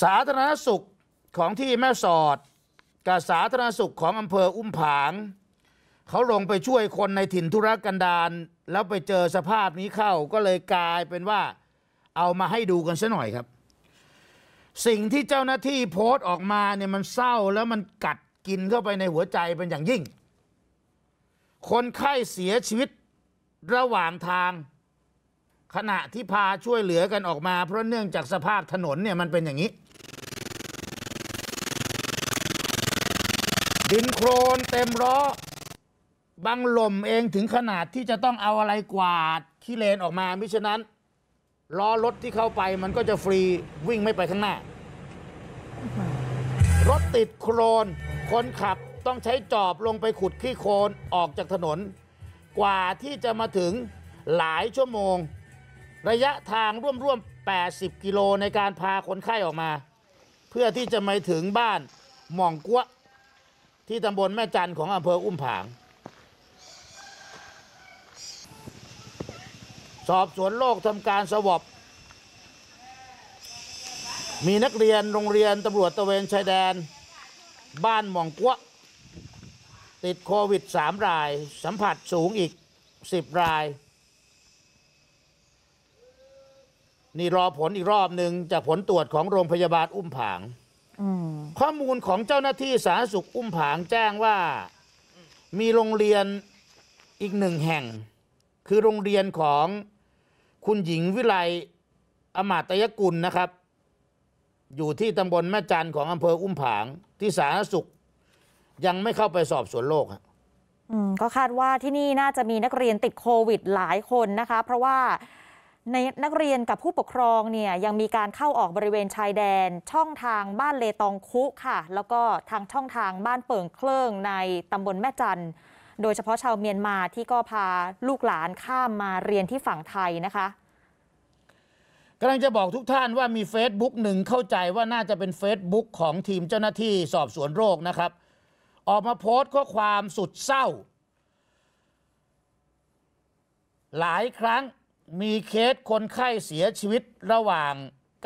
สาธารณสุขของที่แม่สอดกับสาธารณสุขของอำเภออุ้มผางเขาลงไปช่วยคนในถิ่นธุรกันดารแล้วไปเจอสภาพนี้เข้า ก็เลยกลายเป็นว่าเอามาให้ดูกันซะหน่อยครับ สิ่งที่เจ้าหน้าที่โพสต์ออกมาเนี่ยมันเศร้าแล้วมันกัดกินเข้าไปในหัวใจเป็นอย่างยิ่ง คนไข้เสียชีวิตระหว่างทาง ขณะที่พาช่วยเหลือกันออกมาเพราะเนื่องจากสภาพถนนเนี่ยมันเป็นอย่างนี้ดินโครนเต็มล้อบังหล่มเองถึงขนาดที่จะต้องเอาอะไรกวาดขี้เลนออกมามิฉะนั้นล้อรถที่เข้าไปมันก็จะฟรีวิ่งไม่ไปข้างหน้า รถติดโครนคนขับต้องใช้จอบลงไปขุดขี้โครนออกจากถนนกว่าที่จะมาถึงหลายชั่วโมงระยะทางร่วมๆ80 กิโลในการพาคนไข้ออกมา เพื่อที่จะมาถึงบ้านหม่องกัวที่ตำบลแม่จันของอำเภออุ้มผาง สอบสวนโรคทำการสวบมีนักเรียนโรงเรียนตำรวจตะเวนชายแดน บ้านหม่องกัวติดโควิด 3 ราย สัมผัสสูงอีก 10 รายนี่รอผลอีกรอบหนึ่งจากผลตรวจของโรงพยาบาลอุ้มผางข้อมูลของเจ้าหน้าที่สาธารณสุขอุ้มผางแจ้งว่ามีโรงเรียนอีกหนึ่งแห่ง คือโรงเรียนของคุณหญิงวิไลอมาตยกุลนะครับ อยู่ที่ตำบลแม่จันของอำเภออุ้มผางที่สาธารณสุขยังไม่เข้าไปสอบสวนโรคก็คาดว่าที่นี่น่าจะมีนักเรียนติดโควิด หลายคนนะคะเพราะว่าในนักเรียนกับผู้ปกครองเนี่ยยังมีการเข้าออกบริเวณชายแดนช่องทางบ้านเลตองคุค่ะ แล้วก็ทางช่องทางบ้านเปิงเคลิงในตำบลแม่จันโดยเฉพาะชาวเมียนมาที่ก็พาลูกหลานข้ามมาเรียนที่ฝั่งไทยนะคะกำลังจะบอกทุกท่านว่ามีเฟซบุ๊กหนึ่งเข้าใจว่าน่าจะเป็นเฟซบุ๊กของทีมเจ้าหน้าที่สอบสวนโรคนะครับออกมาโพสต์ข้อความสุดเศร้า หลายครั้งมีเคสคนไข้เสียชีวิตระหว่าง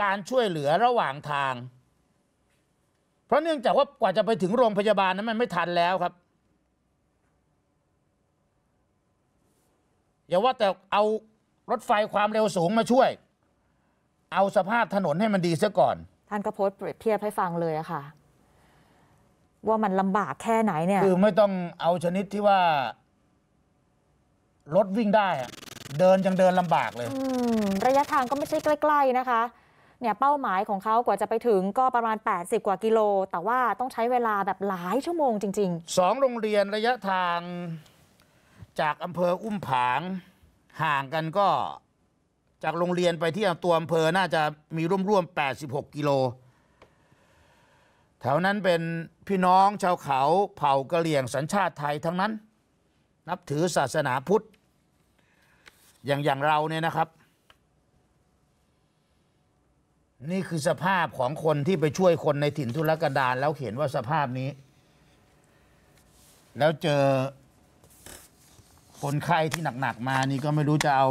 การช่วยเหลือระหว่างทาง เพราะเนื่องจากว่ากว่าจะไปถึงโรงพยาบาลนั้นมันไม่ทันแล้วครับ อย่าว่าแต่เอารถไฟความเร็วสูงมาช่วย เอาสภาพถนนให้มันดีซะก่อนท่านก็โพสต์เปรียบเทียบให้ฟังเลยอะค่ะ ว่ามันลำบากแค่ไหนเนี่ย คือไม่ต้องเอาชนิดที่ว่า รถวิ่งได้เดินยังเดินลำบากเลย ระยะทางก็ไม่ใช่ใกล้ ๆ นะคะ เนี่ยเป้าหมายของเขากว่าจะไปถึงก็ประมาณ 80 กว่ากิโล แต่ว่าต้องใช้เวลาแบบหลายชั่วโมงจริงสองโรงเรียนระยะทางจากอำเภออุ้มผางห่างกันก็จากโรงเรียนไปที่ตัวอำเภอ น่าจะมีร่วมๆ86 กิโล แถวนั้นเป็นพี่น้องชาวเขาเผ่ากะเหรี่ยงสัญชาติไทยทั้งนั้น นับถือศาสนาพุทธอย่างอย่างเราเนี่ยนะครับ นี่คือสภาพของคนที่ไปช่วยคนในถิ่นทุรกันดารแล้วเขียนว่าสภาพนี้ แล้วเจอคนไข้ที่หนักๆมานี่ก็ไม่รู้จะเอา